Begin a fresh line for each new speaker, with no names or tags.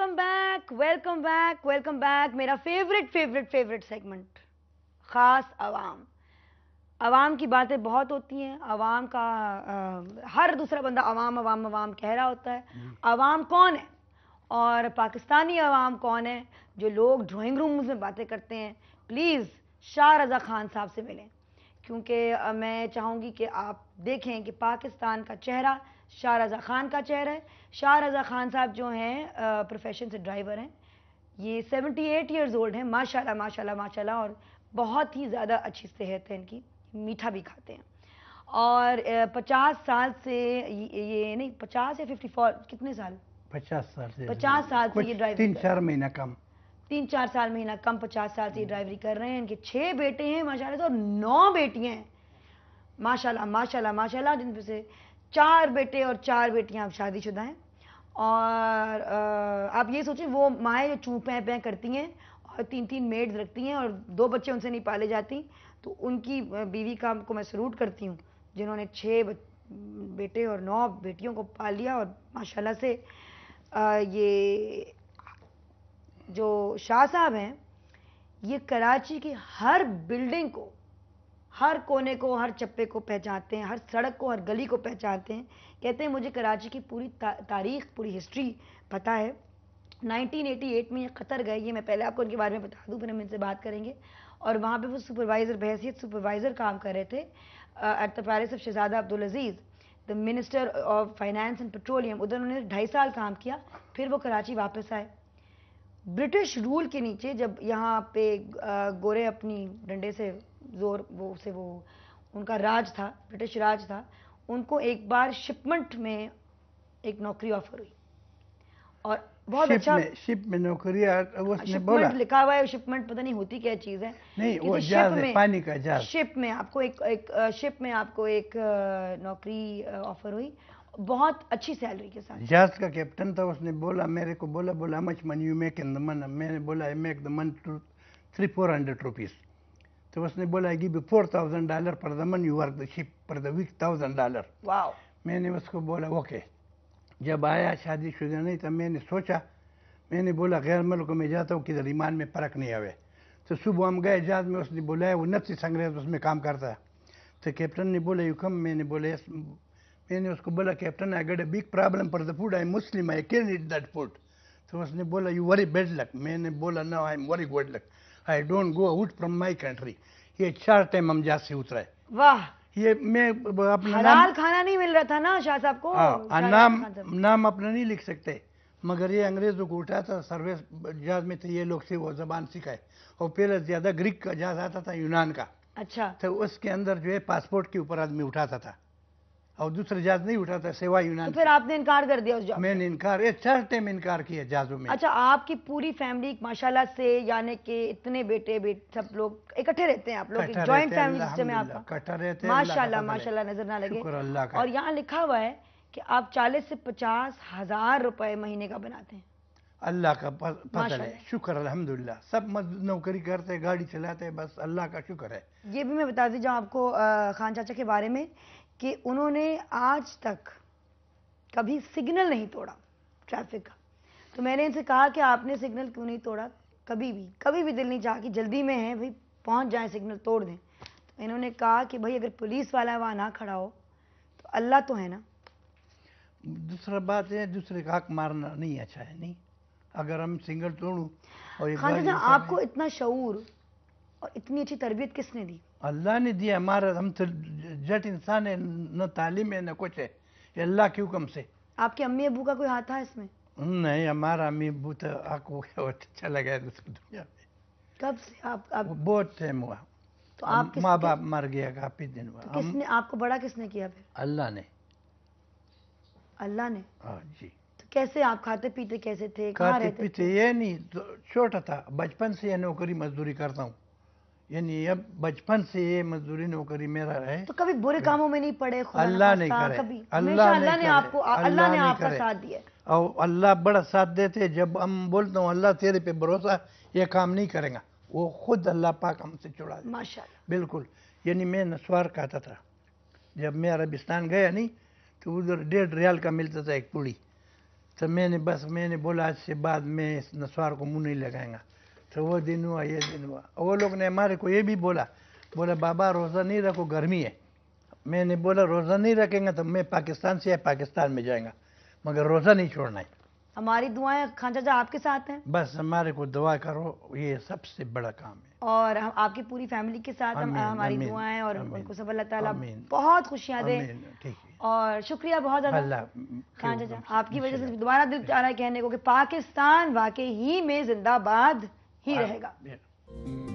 Welcome back welcome back welcome back मेरा favourite favourite favourite segment ख़ास आवाम आवाम की बातें बहुत होती हैं आवाम का आ, हर दूसरा बंदा आवाम आवाम आवाम कह रहा होता है आवाम हम्म। कौन है और पाकिस्तानी आवाम कौन है जो लोग ड्राइंग रूम्स में बातें करते हैं प्लीज़ शाह रज़ा खान साहब से मिलें क्योंकि मैं चाहूँगी कि आप देखें कि पाकिस्तान का चेहरा शाह रज़ा ख़ान का चेहरा है शाह रज़ा ख़ान साहब जो हैं प्रोफेशन से ड्राइवर हैं ये 78 एट ईयर्स ओल्ड हैं माशाल्लाह माशाल्लाह माशाल्लाह और बहुत ही ज़्यादा अच्छी सेहत है इनकी मीठा भी खाते हैं और पचास साल से ये नहीं पचास या फिफ्टी फोर कितने साल
पचास साल से पचास साल से ये ड्राइवर तीन चार महीना कम
तीन चार साल महीना कम पचास साल से ड्राइवरी कर रहे हैं इनके छः बेटे हैं माशाल्लाह से और नौ बेटियां हैं माशाल्लाह माशाल्लाह माशाल्लाह जिन से चार बेटे और चार बेटियां अब शादीशुदा हैं और आप ये सोचें वो माएँ जो चूँ पैं पैं करती हैं और तीन तीन मेड्स रखती हैं और दो बच्चे उनसे नहीं पाले जाती तो उनकी बीवी का को मैं सलूट करती हूँ जिन्होंने छः बेटे और नौ बेटियों को पाल लिया और माशाल्लाह से ये जो शाह साहब हैं ये कराची की हर बिल्डिंग को हर कोने को हर चप्पे को पहचानते हैं हर सड़क को हर गली को पहचानते हैं कहते हैं मुझे कराची की पूरी ता, तारीख पूरी हिस्ट्री पता है 1988 में ये कतर गए ये मैं पहले आपको उनके बारे में बता दूँ फिर हम इनसे बात करेंगे और वहाँ पे वो सुपरवाइज़र बहसीत सुपरवाइज़र काम कर रहे थे एट द पैलेस ऑफ शहजादा Abdul Aziz the minister of finance and petroleum उधर उन्होंने ढाई साल काम किया फिर वो कराची वापस आए ब्रिटिश रूल के नीचे जब यहाँ पे गोरे अपनी डंडे से जोर वो से वो उनका राज था ब्रिटिश राज था उनको एक बार शिपमेंट में एक नौकरी ऑफर हुई और बहुत अच्छा में,
शिप में नौकरी उसने बोला
लिखा हुआ है शिपमेंट पता नहीं होती क्या चीज है नहीं वो तो जहाज में पानी का जहाज शिप में आपको एक एक शिप में आपको एक नौकरी ऑफर हुई बहुत अच्छी सैलरी के साथ
जहाज का कैप्टन था उसने बोला मेरे को बोला बोला मच मन you make in the month मैंने बोला I make the month two three four hundred rupees तो उसने बोला I give you four thousand dollar per the month you work the ship per the week thousand dollar वाह मैंने उसको बोला okay जब आया शादी शुदा नहीं था मैंने सोचा मैंने बोला गैर मुल्क में जाता हूँ किधर ईमान में फर्क नहीं आवे तो सुबह हम गए जहाज में उसने बोला वो नफ्सी संग्रह उसमें काम करता है तो कैप्टन ने बोला यू कम मैंने बोला मैंने उसको बोला captain I get a big problem for the food I Muslim I can eat that food तो उसने बोला यू वरी बेड लक मैंने बोला ना I am very good luck I don't go out from my country ये चार time हम जहाज से उतरा वाह ये मैं अपना नाम,
खाना नहीं मिल रहा था ना शाह साहब को आ, हाँ, नाम
नाम अपना नहीं लिख सकते मगर ये अंग्रेजों को उठा था सर्वे जहाज में थे ये लोग से वो जबान सिखाए और पहले ज्यादा ग्रीक का जहाज आता था यूनान का अच्छा तो उसके अंदर जो है पासपोर्ट के ऊपर आदमी उठाता था और दूसरे जहाज नहीं उठाता सेवा यूनान तो
फिर आपने इनकार कर दिया उस
जॉब मैंने इनकार ये चार टाइम इनकार किया जहाजों में
अच्छा आपकी पूरी फैमिली माशाल्लाह से यानी कि इतने बेटे बेट सब लोग इकट्ठे रहते हैं आप लोग ज्वाइंट फैमिली सिस्टम है आपका
इकट्ठा रहते हैं माशाल्लाह माशाल्लाह
नजर ना लगे और यहाँ लिखा हुआ है की आप चालीस से पचास हजार रुपए महीने का बनाते हैं
अल्लाह का फजल है शुक्र अल्हम्दुलिल्लाह सब नौकरी करते गाड़ी चलाते बस अल्लाह का शुक्र है
ये भी मैं बता दी जाऊँ आपको खान चाचा के बारे में कि उन्होंने आज तक कभी सिग्नल नहीं तोड़ा ट्रैफिक का तो मैंने इनसे कहा कि आपने सिग्नल क्यों नहीं तोड़ा कभी भी कभी भी दिल नहीं चाह कि जल्दी में है भाई पहुंच जाए सिग्नल तोड़ दें तो इन्होंने कहा कि भाई अगर पुलिस वाला वहाँ ना खड़ा हो तो अल्लाह तो है ना
दूसरा बात है दूसरे का हक मारना नहीं अच्छा है नहीं अगर हम सिग्नल तोड़ू और खान आपको
इतना शूर और इतनी अच्छी तरबियत किसने दी
अल्लाह ने दिया हमारा हम तो जट इंसान है न तालीम है न कुछ है ये अल्लाह क्यों कम से
आपके अम्मी अबू का कोई हाथ था इसमें
नहीं हमारा अम्मी अबू तो आपको चला गया दूसरी दुनिया में कब से आप, आप... बहुत टाइम हुआ तो आप माँ बाप मर गया काफी दिन हुआ तो किसने
आपको बड़ा किसने किया फिर अल्लाह ने अल्लाह ने हाँ जी तो कैसे आप खाते पीते कैसे थे खाते रहते
पीते थे? ये नहीं तो छोटा था बचपन से यह नौकरी मजदूरी करता हूँ यानी अब बचपन से ये मजदूरी नौकरी मेरा रहे तो
कभी बुरे कामों में नहीं पड़े अल्लाह ने करे अल्लाह ने, ने आपको अल्लाह ने आपका साथ
दिया और अल्लाह बड़ा साथ देते जब हम बोलता हूँ अल्लाह तेरे पे भरोसा ये काम नहीं करेगा वो खुद अल्लाह पाक हमसे छुड़ा माशा बिल्कुल यानी मैं नस्वार कहता था जब मैं अरबिस्तान गया नहीं तो उधर डेढ़ रियाल का मिलता था एक पूड़ी तो मैंने बस मैंने बोला आज से बाद में इस नस्वार को मुँह नहीं लगाएंगा तो वो दिन हुआ ये दिन हुआ वो लोग ने हमारे को ये भी बोला बोला बाबा रोज़ा नहीं रखो गर्मी है मैंने बोला रोज़ा नहीं रखेंगे तो मैं पाकिस्तान से पाकिस्तान में जाएंगा मगर रोज़ा नहीं छोड़ना है
हमारी दुआएं खान चाचा आपके साथ हैं
बस हमारे को दुआ करो ये सबसे बड़ा काम है
और हम आपकी पूरी फैमिली के साथ हम हमारी दुआएं और उनको सब अल्लाह ताला बहुत खुशियाँ दे और शुक्रिया बहुत ज़्यादा खान चाचा आपकी वजह से दोबारा दिल चाह रहा है कहने को कि पाकिस्तान वाकई ही में जिंदाबाद ही हाँ।
रहेगा